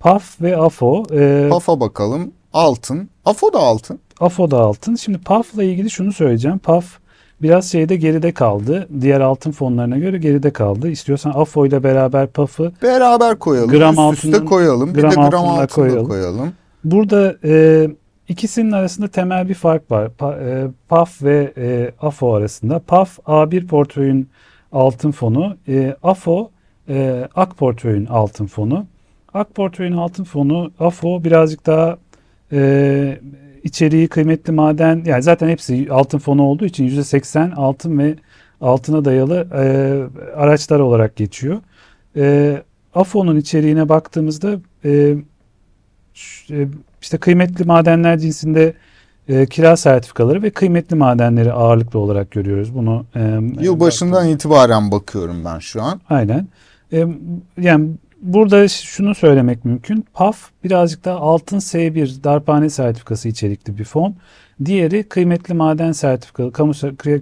PAF ve AFO. E, PAF'a bakalım. Altın. AFO da altın. AFO da altın. Şimdi PAF'la ilgili şunu söyleyeceğim. PAF biraz şeyde geride kaldı. Diğer altın fonlarına göre geride kaldı. İstiyorsan AFO ile beraber PAF'ı beraber koyalım. Gram üst altının, üste koyalım. Bir gram de gram altına koyalım. koyalım. Burada e, ikisinin arasında temel bir fark var. Pa, e, PAF ve e, AFO arasında. PAF A1 portföyün altın fonu. E, AFO e, AK portföyün altın fonu. AK Portföy'ün altın fonu AFO birazcık daha e, içeriği kıymetli maden yani zaten hepsi altın fonu olduğu için %80 altın ve altına dayalı e, araçlar olarak geçiyor. E, AFO'nun içeriğine baktığımızda e, e, işte kıymetli madenler cinsinde e, kira sertifikaları ve kıymetli madenleri ağırlıklı olarak görüyoruz. Bunu e, yıl başından itibaren bakıyorum ben şu an. Aynen. E, yani Burada şunu söylemek mümkün. PAF birazcık daha altın S1 darphane sertifikası içerikli bir fon. Diğeri kıymetli maden sertifikalı, kamu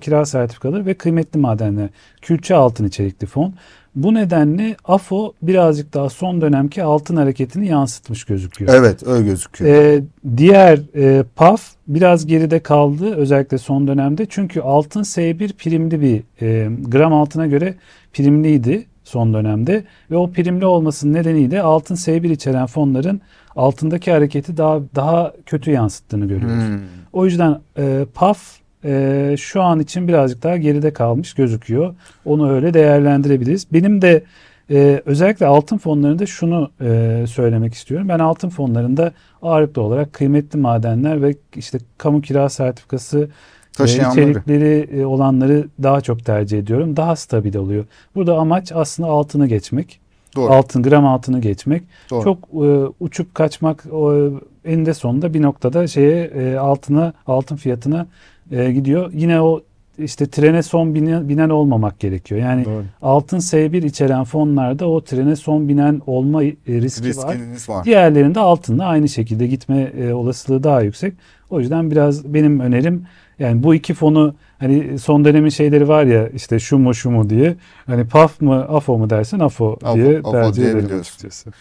kira sertifikaları ve kıymetli madenler. Külçe altın içerikli fon. Bu nedenle AFO birazcık daha son dönemki altın hareketini yansıtmış gözüküyor. Evet öyle gözüküyor. Ee, diğer e, PAF biraz geride kaldı özellikle son dönemde. Çünkü altın S1 primli bir e, gram altına göre primliydi son dönemde ve o primli olmasının nedeni de altın S1 içeren fonların altındaki hareketi daha daha kötü yansıttığını görüyoruz. Hmm. O yüzden e, PAF e, şu an için birazcık daha geride kalmış gözüküyor. Onu öyle değerlendirebiliriz. Benim de ee, özellikle altın fonlarında şunu e, söylemek istiyorum. Ben altın fonlarında ağırlıklı olarak kıymetli madenler ve işte kamu kira sertifikası Taşıyanları. içerikleri e, olanları daha çok tercih ediyorum. Daha stabil oluyor. Burada amaç aslında altını geçmek. Doğru. Altın, gram altını geçmek. Doğru. Çok e, uçup kaçmak e, eninde sonunda bir noktada şeye e, altına, altın fiyatına e, gidiyor. Yine o işte trene son binen, binen olmamak gerekiyor. Yani altın S1 içeren fonlarda o trene son binen olma e, riski Riskiniz var. var. Diğerlerinde altında aynı şekilde gitme e, olasılığı daha yüksek. O yüzden biraz benim önerim yani bu iki fonu hani son dönemin şeyleri var ya işte şu mu şu mu diye hani PAF mı AFO mu dersen AFO, diye AFO, tercih ederim açıkçası.